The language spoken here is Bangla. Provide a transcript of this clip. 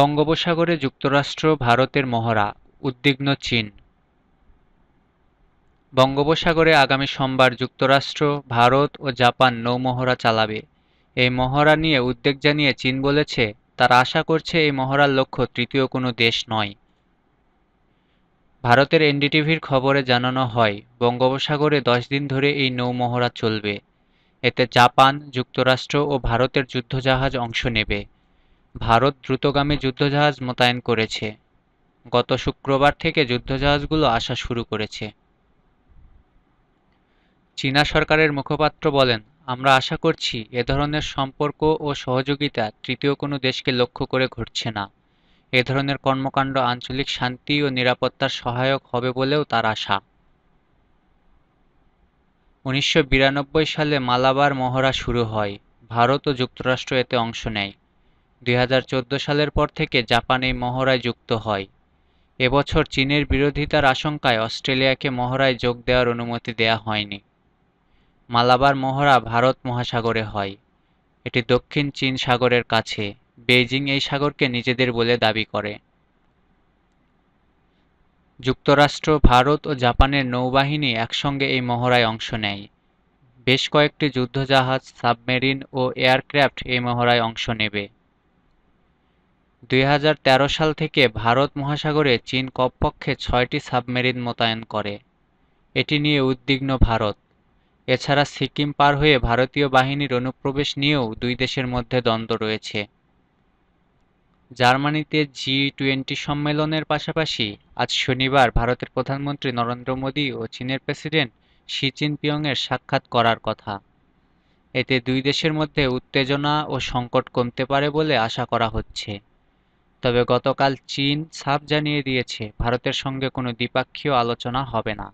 বঙ্গোপসাগরে যুক্তরাষ্ট্র ভারতের মহড়া উদ্বিগ্ন চীন বঙ্গোপসাগরে আগামী সোমবার যুক্তরাষ্ট্র ভারত ও জাপান নৌমহড়া চালাবে এই মহড়া নিয়ে উদ্বেগ জানিয়ে চীন বলেছে তারা আশা করছে এই মহড়ার লক্ষ্য তৃতীয় কোনো দেশ নয় ভারতের এনডিটিভির খবরে জানানো হয় বঙ্গোপসাগরে দশ দিন ধরে এই নৌমহড়া চলবে এতে জাপান যুক্তরাষ্ট্র ও ভারতের যুদ্ধজাহাজ অংশ নেবে ভারত দ্রুতগামী যুদ্ধজাহাজ মোতায়েন করেছে গত শুক্রবার থেকে যুদ্ধজাহাজগুলো আসা শুরু করেছে চীনা সরকারের মুখপাত্র বলেন আমরা আশা করছি এ ধরনের সম্পর্ক ও সহযোগিতা তৃতীয় কোনো দেশকে লক্ষ্য করে ঘটছে না এ ধরনের কর্মকাণ্ড আঞ্চলিক শান্তি ও নিরাপত্তার সহায়ক হবে বলেও তার আশা উনিশশো সালে মালাবার মহড়া শুরু হয় ভারত ও যুক্তরাষ্ট্র এতে অংশ নেয় দুই সালের পর থেকে জাপান এই মহড়ায় যুক্ত হয় এবছর চীনের বিরোধিতার আশঙ্কায় অস্ট্রেলিয়াকে মহড়ায় যোগ দেওয়ার অনুমতি দেয়া হয়নি মালাবার মহড়া ভারত মহাসাগরে হয় এটি দক্ষিণ চীন সাগরের কাছে বেইজিং এই সাগরকে নিজেদের বলে দাবি করে যুক্তরাষ্ট্র ভারত ও জাপানের নৌবাহিনী একসঙ্গে এই মহড়ায় অংশ নেয় বেশ কয়েকটি যুদ্ধজাহাজ সাবমেরিন ও এয়ারক্রাফট এই মহড়ায় অংশ নেবে ২০১৩ সাল থেকে ভারত মহাসাগরে চীন কমপক্ষে ছয়টি সাবমেরিন মোতায়েন করে এটি নিয়ে উদ্বিগ্ন ভারত এছাড়া সিকিম পার হয়ে ভারতীয় বাহিনীর অনুপ্রবেশ নিয়েও দুই দেশের মধ্যে দ্বন্দ্ব রয়েছে জার্মানিতে জি টোয়েন্টি সম্মেলনের পাশাপাশি আজ শনিবার ভারতের প্রধানমন্ত্রী নরেন্দ্র মোদী ও চীনের প্রেসিডেন্ট শি জিনপিংয়ের সাক্ষাৎ করার কথা এতে দুই দেশের মধ্যে উত্তেজনা ও সংকট কমতে পারে বলে আশা করা হচ্ছে তবে গতকাল চীন সাফ জানিয়ে দিয়েছে ভারতের সঙ্গে কোনো দ্বিপাক্ষীয় আলোচনা হবে না